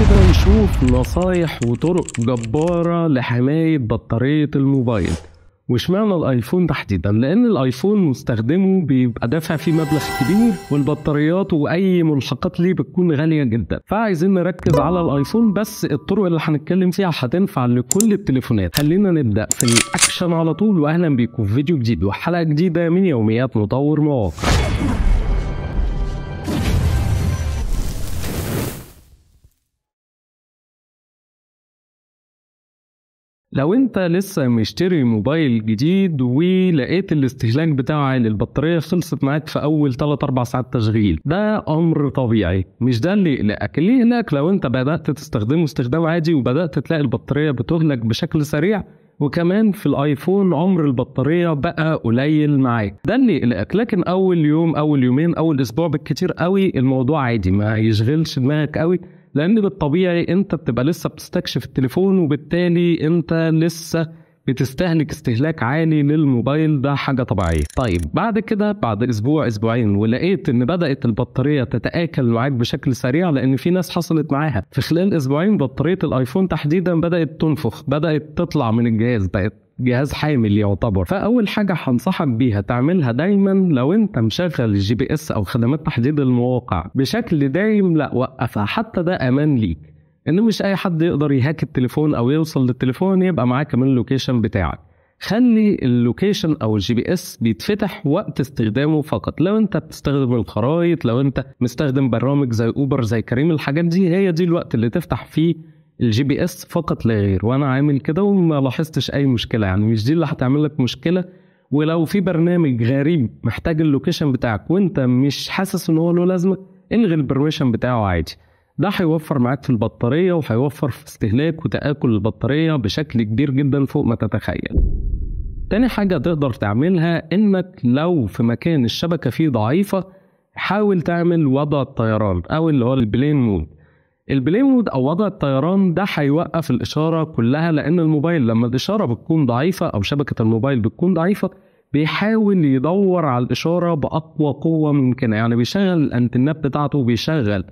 كده نشوف نصايح وطرق جبارة لحماية بطارية الموبايل واشمعنى الايفون تحديدا لان الايفون مستخدمه بيبقى دافع فيه مبلغ كبير والبطاريات واي ملحقات ليه بتكون غاليه جدا فعايزين نركز على الايفون بس الطرق اللي هنتكلم فيها هتنفع لكل التليفونات خلينا نبدا في الاكشن على طول واهلا بيكم في فيديو جديد وحلقه جديده من يوميات مطور مواقع لو انت لسه مشتري موبايل جديد ولقيت الاستهلاك بتاعه عالي البطاريه خلصت معاك في اول 3 4 ساعات تشغيل ده امر طبيعي مش ده اللي يقلقك اللي يقلقك لو انت بدات تستخدمه استخدام عادي وبدات تلاقي البطاريه بتهلك بشكل سريع وكمان في الايفون عمر البطاريه بقى قليل معاك ده اللي يقلقك لكن اول يوم اول يومين اول اسبوع بالكتير قوي الموضوع عادي ما يشغلش دماغك قوي لان بالطبيعي انت بتبقى لسه بتستكشف التليفون وبالتالي انت لسه بتستهلك استهلاك عالي للموبايل ده حاجة طبيعية طيب بعد كده بعد أسبوع أسبوعين ولقيت إن بدأت البطارية تتآكل معاك بشكل سريع لأن في ناس حصلت معاها في خلال أسبوعين بطارية الآيفون تحديدا بدأت تنفخ بدأت تطلع من الجهاز بقت جهاز حامل يعتبر فاول حاجه هنصحك بيها تعملها دايما لو انت مشغل الجي بي اس او خدمات تحديد المواقع بشكل دايم لا وقفها حتى ده امان ليك ان مش اي حد يقدر يهاك التليفون او يوصل للتليفون يبقى معاك كمان اللوكيشن بتاعك خلي اللوكيشن او الجي بي اس بيتفتح وقت استخدامه فقط لو انت بتستخدم الخرايط لو انت مستخدم برامج زي اوبر زي كريم الحاجات دي هي دي الوقت اللي تفتح فيه الجي بي اس فقط لا غير وانا عامل كده وما لاحظتش اي مشكله يعني مش دي اللي هتعمل لك مشكله ولو في برنامج غريب محتاج اللوكيشن بتاعك وانت مش حاسس ان هو له لازمه الغي البرويشن بتاعه عادي ده هيوفر معاك في البطاريه وهيوفر في استهلاك وتاكل البطاريه بشكل كبير جدا فوق ما تتخيل تاني حاجة تقدر تعملها إنك لو في مكان الشبكة فيه ضعيفة حاول تعمل وضع الطيران أو اللي هو البلين مود البلاي مود او وضع الطيران ده هيوقف الاشاره كلها لان الموبايل لما الاشاره بتكون ضعيفه او شبكه الموبايل بتكون ضعيفه بيحاول يدور على الاشاره باقوى قوه ممكنه يعني بيشغل الانتنات بتاعته وبيشغل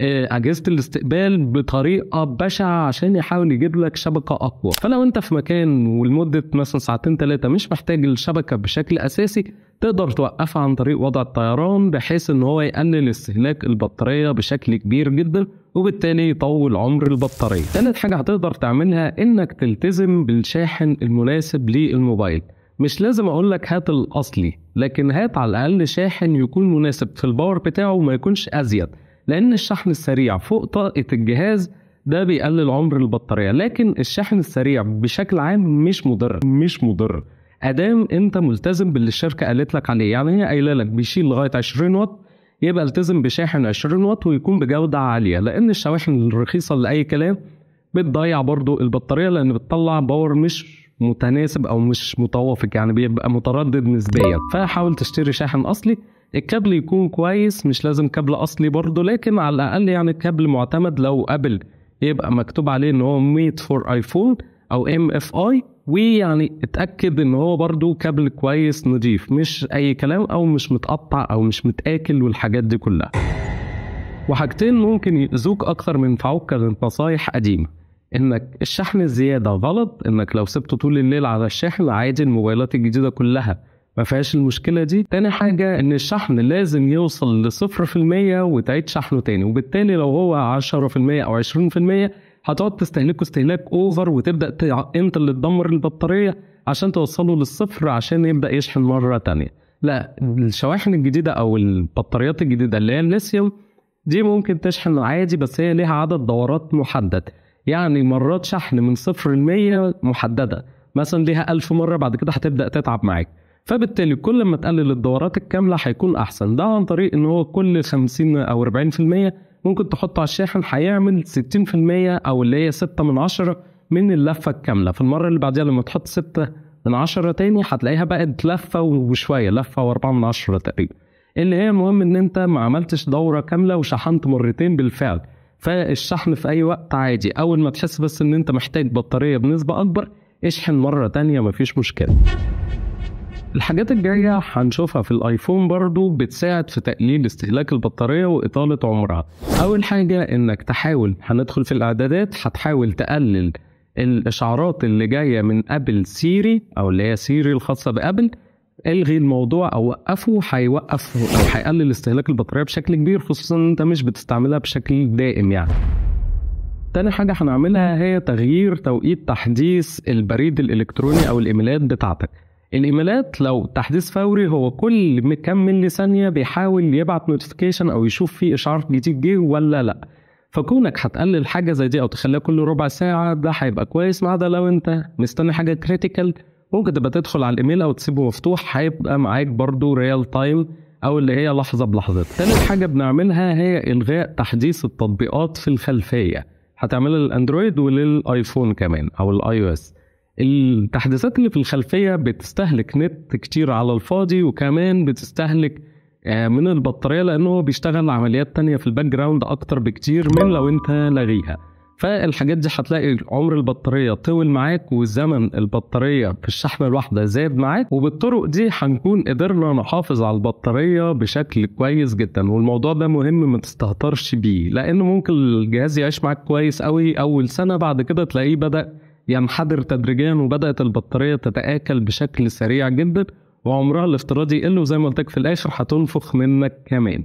آه، اجهزه الاستقبال بطريقه بشعه عشان يحاول يجيب لك شبكه اقوى فلو انت في مكان ولمده مثلا ساعتين ثلاثه مش محتاج الشبكه بشكل اساسي تقدر توقفها عن طريق وضع الطيران بحيث ان هو يقلل استهلاك البطاريه بشكل كبير جدا وبالتالي يطول عمر البطاريه ثالث حاجه هتقدر تعملها انك تلتزم بالشاحن المناسب للموبايل مش لازم اقول لك هات الاصلي لكن هات على الاقل شاحن يكون مناسب في الباور بتاعه وما يكونش ازيد لأن الشحن السريع فوق طاقة الجهاز ده بيقلل عمر البطارية لكن الشحن السريع بشكل عام مش مضر مش مضر أدام أنت ملتزم باللي الشركة قالت لك عليه يعني هي قايلة لك بيشيل لغاية 20 واط يبقى التزم بشاحن 20 واط ويكون بجودة عالية لأن الشواحن الرخيصة اللي أي كلام بتضيع برضو البطارية لأن بتطلع باور مش متناسب أو مش متوافق يعني بيبقى متردد نسبيا فحاول تشتري شاحن أصلي الكابل يكون كويس مش لازم كابل اصلي برضه لكن على الاقل يعني كابل معتمد لو ابل يبقى مكتوب عليه ان هو ميت فور ايفون او ام اف اي ويعني اتاكد ان هو برضه كابل كويس نظيف مش اي كلام او مش متقطع او مش متاكل والحاجات دي كلها وحاجتين ممكن يأذوك أكتر من ينفعوك كانت نصايح قديمة إنك الشحن الزيادة غلط إنك لو سبته طول الليل على الشحن عادي الموبايلات الجديدة كلها ما فيهاش المشكله دي تاني حاجه ان الشحن لازم يوصل لصفر في المية وتعيد شحنه تاني وبالتالي لو هو 10% في المية او 20% في المية هتقعد تستهلكه استهلاك اوفر وتبدا انت اللي تدمر البطاريه عشان توصله للصفر عشان يبدا يشحن مره تانية لا الشواحن الجديده او البطاريات الجديده اللي هي الليثيوم دي ممكن تشحن عادي بس هي ليها عدد دورات محدد يعني مرات شحن من صفر ل 100 محدده مثلا ليها 1000 مره بعد كده هتبدا تتعب معاك فبالتالي كل ما تقلل الدورات الكامله هيكون احسن ده عن طريق ان هو كل 50 او 40% ممكن تحطه على الشاحن هيعمل 60% او اللي هي 6 من 10 من اللفه الكامله في المره اللي بعديها لما تحط 6 من 10 تاني هتلاقيها بقت لفه وشويه لفه و4 من 10 تقريبا اللي هي المهم ان انت ما عملتش دوره كامله وشحنت مرتين بالفعل فالشحن في اي وقت عادي اول ما تحس بس ان انت محتاج بطاريه بنسبه اكبر اشحن مره تانية مفيش مشكله الحاجات الجاية هنشوفها في الايفون برضو بتساعد في تقليل استهلاك البطارية وإطالة عمرها أول حاجة إنك تحاول هندخل في الإعدادات هتحاول تقلل الإشعارات اللي جاية من أبل سيري أو اللي هي سيري الخاصة بأبل الغي الموضوع او وقفه هيوقف او هيقلل استهلاك البطاريه بشكل كبير خصوصا ان انت مش بتستعملها بشكل دائم يعني تاني حاجة هنعملها هي تغيير توقيت تحديث البريد الإلكتروني أو الإيميلات بتاعتك الايميلات لو تحديث فوري هو كل كام ملي ثانيه بيحاول يبعت نوتيفيكيشن او يشوف في اشعار جديد جه ولا لا فكونك هتقلل حاجه زي دي او تخليها كل ربع ساعه ده هيبقى كويس ما عدا لو انت مستني حاجه كريتيكال ممكن تبقى تدخل على الايميل او تسيبه مفتوح هيبقى معاك برضو ريال تايم او اللي هي لحظه بلحظتها تالت حاجه بنعملها هي الغاء تحديث التطبيقات في الخلفيه هتعملها للاندرويد وللايفون كمان او الاي او اس التحديثات اللي في الخلفيه بتستهلك نت كتير على الفاضي وكمان بتستهلك آه، من البطاريه لانه هو بيشتغل عمليات تانية في الباك جراوند اكتر بكتير من لو انت لاغيها فالحاجات دي هتلاقي عمر البطاريه طول معاك وزمن البطاريه في الشحنه الواحده زاد معاك وبالطرق دي هنكون قدرنا نحافظ على البطاريه بشكل كويس جدا والموضوع ده مهم ما تستهترش بيه لانه ممكن الجهاز يعيش معاك كويس قوي اول سنه بعد كده تلاقيه بدا ينحدر تدريجيا وبدأت البطارية تتآكل بشكل سريع جدا وعمرها الافتراضي يقل وزي ما قلت لك في الآخر هتنفخ منك كمان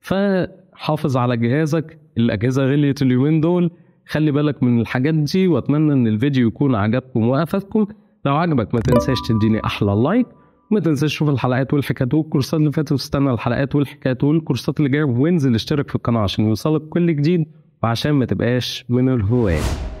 فحافظ على جهازك الأجهزة غليت اليومين دول خلي بالك من الحاجات دي وأتمنى إن الفيديو يكون عجبكم وأفادكم لو عجبك ما تنساش تديني أحلى لايك وما تنساش تشوف الحلقات والحكايات والكورسات اللي فاتت واستنى الحلقات والحكايات والكورسات اللي جايه وانزل اشترك في القناه عشان يوصلك كل جديد وعشان ما تبقاش من الهواه